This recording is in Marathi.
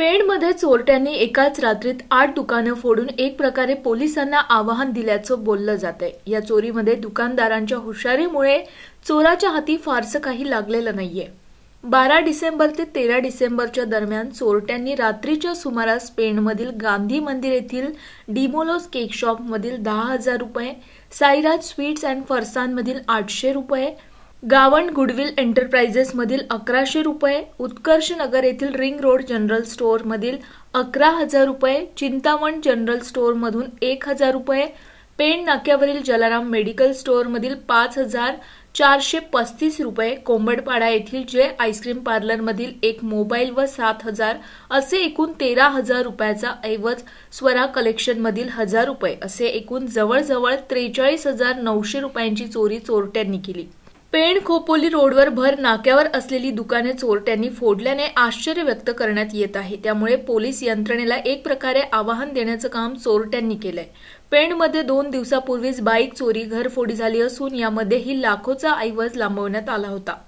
मध्ये चोरट्यांनी एकाच रात्रीत आठ दुकानं फोडून एक प्रकारे पोलिसांना आवाहन दिल्याचं बोललं जाते या चोरीमध्ये दुकानदारांच्या हुशारीमुळे चोराच्या हाती फारसं काही लागलेलं नाहीये बारा डिसेंबर ते तेरा डिसेंबरच्या दरम्यान चोरट्यांनी रात्रीच्या सुमारास मधील गांधी मंदिर येथील डिमोलोस केक मधील दहा हजार रुपये साईराज स्वीट्स अँड मधील आठशे रुपये गावण गुडविल एंटरप्राइजेसमधील अकराशे रुपये उत्कर्ष नगर येथील रिंग रोड जनरल स्टोअरमधील अकरा हजार रुपये चिंतावण जनरल स्टोअरमधून एक हजार रुपये पेण नाक्यावरील जलाराम मेडिकल स्टोअरमधील पाच हजार चारशे पस्तीस रुपये कोंबडपाडा येथील जे आईस्क्रीम पार्लरमधील एक मोबाईल व सात हजार असे एकूण तेरा हजार रुपयाचा ऐवज स्वरा कलेक्शनमधील हजार रुपये असे एकूण जवळजवळ त्रेचाळीस हजार नऊशे रुपयांची चोरी चोरट्यांनी केली पेण खोपोली रोडवर भर नाक्यावर असलेली दुकाने चोरट्यांनी फोडल्याने आश्चर्य व्यक्त करण्यात येत आहे त्यामुळे पोलीस यंत्रणेला एक प्रकारे आवाहन देण्याचं काम चोरट्यांनी केलंय पेणमध्ये दोन दिवसापूर्वीच बाईक चोरी घरफोडी झाली असून यामध्येही लाखोचा ऐवज लांबवण्यात आला होता